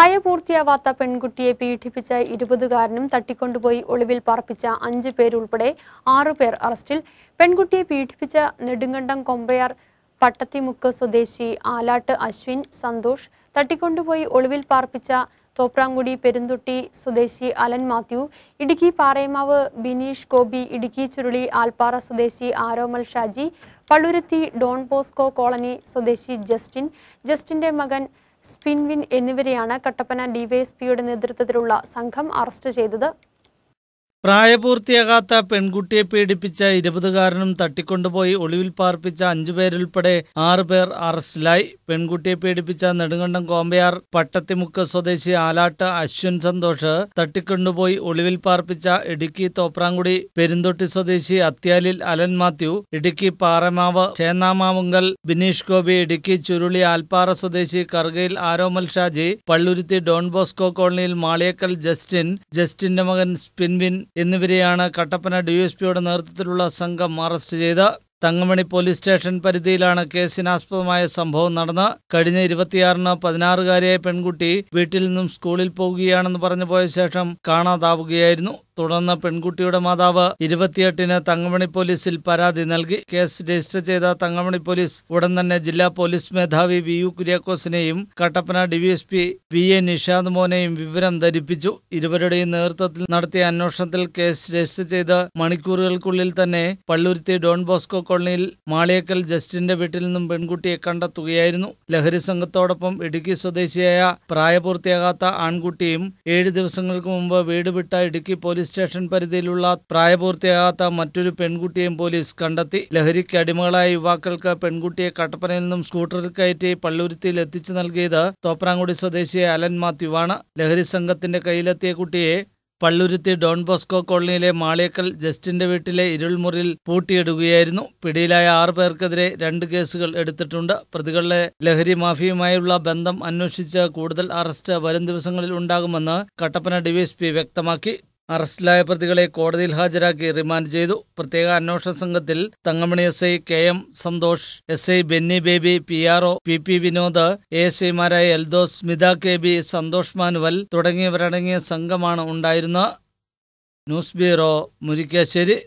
പ്രായപൂർത്തിയാവാത്ത പെൺകുട്ടിയെ പീഡിപ്പിച്ച ഇരുപതുകാരനും തട്ടിക്കൊണ്ടുപോയി ഒളിവിൽ പാർപ്പിച്ച അഞ്ച് പേരുൾപ്പെടെ ആറുപേർ അറസ്റ്റിൽ പെൺകുട്ടിയെ പീഡിപ്പിച്ച നെടുങ്കണ്ടം കൊമ്പയാർ പട്ടത്തിമുക്ക് സ്വദേശി ആലാട്ട് അശ്വിൻ സന്തോഷ് തട്ടിക്കൊണ്ടുപോയി ഒളിവിൽ പാർപ്പിച്ച തോപ്രാങ്കുടി പെരുന്തുട്ടി സ്വദേശി അലൻ മാത്യു ഇടുക്കി പാറയമാവ് ബിനീഷ് ഗോപി ഇടുക്കി ചുരുളി ആൽപ്പാറ സ്വദേശി ആരോമൽ ഷാജി പള്ളുരുത്തി ഡോൺ ബോസ്കോ കോളനി സ്വദേശി ജസ്റ്റിൻ ജസ്റ്റിന്റെ മകൻ സ്പിൻവിൻ എന്നിവരെയാണ് കട്ടപ്പന ഡിവൈഎസ്പിയുടെ നേതൃത്വത്തിലുള്ള സംഘം അറസ്റ്റ് ചെയ്തത് പ്രായപൂർത്തിയാകാത്ത പെൺകുട്ടിയെ പീഡിപ്പിച്ച ഇരുപതുകാരനും തട്ടിക്കൊണ്ടുപോയി ഒളിവിൽ പാർപ്പിച്ച അഞ്ചുപേരുൾപ്പെടെ ആറുപേർ അറസ്റ്റിലായി പെൺകുട്ടിയെ പീഡിപ്പിച്ച നെടുങ്കണ്ടം കോമ്പയാർ പട്ടത്തിമുക്ക് സ്വദേശി ആലാട്ട് അശ്വിൻ സന്തോഷ് തട്ടിക്കൊണ്ടുപോയി ഒളിവിൽ പാർപ്പിച്ച ഇടുക്കി തോപ്രാങ്കുടി പെരുന്തൊട്ടി സ്വദേശി അത്യാലിൽ അലൻ മാത്യു ഇടുക്കി പാറമാവ് ചേന്നാമാവുങ്കൽ ബിനീഷ് ഗോപി ഇടുക്കി ചുരുളി ആൽപ്പാറ സ്വദേശി കർഗയിൽ ആരോമൽ ഷാജി പള്ളുരുത്തി ഡോൺ ബോസ്കോ കോളനിയിൽ മാളിയക്കൽ ജസ്റ്റിൻ ജസ്റ്റിന്റെ മകൻ സ്പിൻവിൻ എന്നിവരെയാണ് കട്ടപ്പന പിയുടെ നേതൃത്വത്തിലുള്ള സംഘം അറസ്റ്റ് ചെയ്ത് തങ്കമണി പോലീസ് സ്റ്റേഷൻ പരിധിയിലാണ് കേസിനാസ്പദമായ സംഭവം നടന്ന് കഴിഞ്ഞ ഇരുപത്തിയാറിന് പതിനാറുകാരിയായ പെൺകുട്ടി വീട്ടിൽ നിന്നും സ്കൂളിൽ പോകുകയാണെന്ന് പറഞ്ഞു പോയ ശേഷം കാണാതാവുകയായിരുന്നു തുടർന്ന് പെൺകുട്ടിയുടെ മാതാവ് ഇരുപത്തിയെട്ടിന് തങ്കമണി പോലീസിൽ പരാതി നൽകി കേസ് രജിസ്റ്റർ ചെയ്ത തങ്കമണി പോലീസ് ഉടൻ തന്നെ ജില്ലാ പോലീസ് മേധാവി വി യു കുര്യാക്കോസിനെയും Kattappana DYSP V A Nishanth മോനെയും വിവരം ധരിപ്പിച്ചു ഇരുവരുടെയും നേതൃത്വത്തിൽ നടത്തിയ അന്വേഷണത്തിൽ കേസ് രജിസ്റ്റർ ചെയ്ത് മണിക്കൂറുകൾക്കുള്ളിൽ തന്നെ പള്ളുരുത്തി ഡോൺ ബോസ്കോ കോളനിയിൽ മാളിയക്കൽ ജസ്റ്റിന്റെ വീട്ടിൽ നിന്നും പെൺകുട്ടിയെ കണ്ടെത്തുകയായിരുന്നു ലഹരി സംഘത്തോടൊപ്പം ഇടുക്കി സ്വദേശിയായ പ്രായപൂർത്തിയാകാത്ത ആൺകുട്ടിയും ഏഴ് ദിവസങ്ങൾക്ക് മുമ്പ് വീട് വിട്ട ഇടുക്കി പോലീസ് സ്റ്റേഷൻ പരിധിയിലുള്ള പ്രായപൂർത്തിയാകാത്ത മറ്റൊരു പെൺകുട്ടിയെയും പോലീസ് കണ്ടെത്തി ലഹരിക്ക് അടിമകളായ യുവാക്കൾക്ക് പെൺകുട്ടിയെ കട്ടപ്പനയിൽ നിന്നും സ്കൂട്ടറിൽ കയറ്റി പള്ളുരുത്തിയിൽ എത്തിച്ചു നൽകിയത് തോപ്രാങ്കുടി സ്വദേശിയെ അലൻ മാത്യുവാണ് ലഹരി സംഘത്തിന്റെ കയ്യിലെത്തിയ കുട്ടിയെ പള്ളുരുത്തി ഡോൺ ബോസ്കോ കോളനിയിലെ മാളിയക്കൽ ജസ്റ്റിന്റെ വീട്ടിലെ ഇരുൾമുറിയിൽ പൂട്ടിയിടുകയായിരുന്നു പിടിയിലായ ആറു പേർക്കെതിരെ രണ്ട് കേസുകൾ എടുത്തിട്ടുണ്ട് പ്രതികളിലെ ലഹരി മാഫിയുമായുള്ള ബന്ധം അന്വേഷിച്ച് കൂടുതൽ അറസ്റ്റ് വരും ദിവസങ്ങളിൽ ഉണ്ടാകുമെന്ന് കട്ടപ്പന ഡിവൈഎസ്പി വ്യക്തമാക്കി അറസ്റ്റിലായ പ്രതികളെ കോടതിയിൽ ഹാജരാക്കി റിമാൻഡ് ചെയ്തു പ്രത്യേക അന്വേഷണ സംഘത്തിൽ Thankamani S I K M Santhosh S I Benny Baby P R O P P Vinod A S ഐമാരായ എൽദോ സ്മിത കെ ബി സന്തോഷ് മാനുവൽ തുടങ്ങിയവരടങ്ങിയ സംഘമാണ് ഉണ്ടായിരുന്ന ന്യൂസ് ബ്യൂറോ മുരിക്കാശ്ശേരി